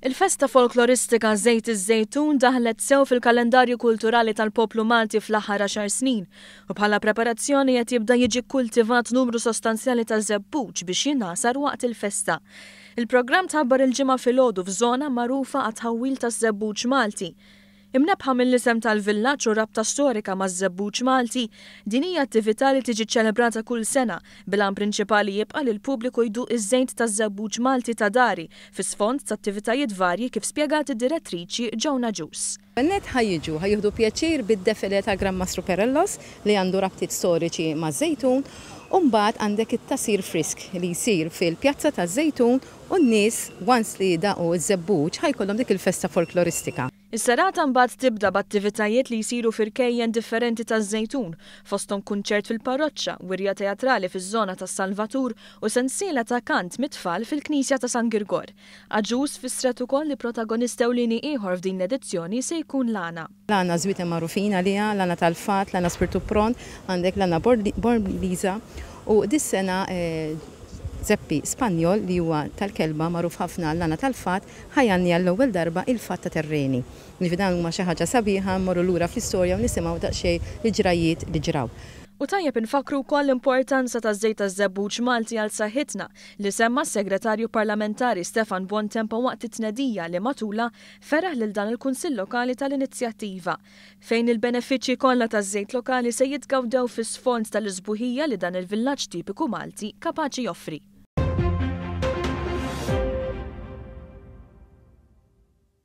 Il-festa folkloristika Zejt iż-Zejtun daħlet sew fil-kalendarju kulturali tal-poplu Malti fl-aħħar 10 snin u bħala preparazzjoni qed jibda jiġi kultivat numru sostanzjali ta' żebbuġ biex jinasar waqt il-festa. Il-programm tabbar il-ġimgħa filgħodu f'żona magħrufa għat-ħawwil ta' żebbuġ Malti. Imnebħa mill-isem tal-villaġġ u rabta storika ma' żebbuċ Malti, din hija attività li tiġi ċelebrata kull sena bilan prinċipali jibqa' li l pubbliku jdu iż żejt ta' żebbuċ Malti ta' dari fi fond ta' attivitajiet varji kif spjegat id-direttriċi ġewna ġus. Bennet ħajġu, ħajħdu pjaċir bid-defile ta' Gran Mastru Perellos li għandu rabtiet storiċi ma' zejtun Umbat għandek it-tasir frisk li jisir fil-pjazza ta' zejtun u n-nis, once li u z żebbuċ ħajkollom dik il-festa folkloristika. Is-serata mbagħad tibda b'attivitajiet li jsiru firkejjen differenti taż-żejtun, fosthom kunċert fil-parroċċa, wirja teatrali fiż-żona tas-Salvatur u sensiela ta' kant mit-tfal fil-Knisja ta' San Girgor. Aġuż fissret ukoll li u ewlieni ieħor f'din l-edizzjoni se jkun Lana. Lana żwiete magħrufina liha, Lana tal-Fat, Lana Spirtu Pront, għandek Lana Borliza u dis-sena eh, Zeppi Spanjol li huwa tal-kelba magħruf ħafna l-għana tal-fat ħajanni għall-ewwel darba il-fatt ta' terreni. Nifidan huma xi ħaġa sabiħa mmorru lura fl-istorja u nisimgħu daqsxejn l-ġrajiet li ġraw. U tajjeb infakru wkoll l-importanza ta' żejt taż-żebbuġ Malti għal saħħitna li semma s-segretarju parlamentari Stefan Buontempo waqt it-tnedija li matula feraħ lil dan il-Kunsill Lokali tal-Inizjattiva fejn il-benefiċċji kollha taż-żejt lokali se jitgawdew fis-sfond tal-isbuħija li dan il-villaġġ tipiku Malti kapaċi joffri.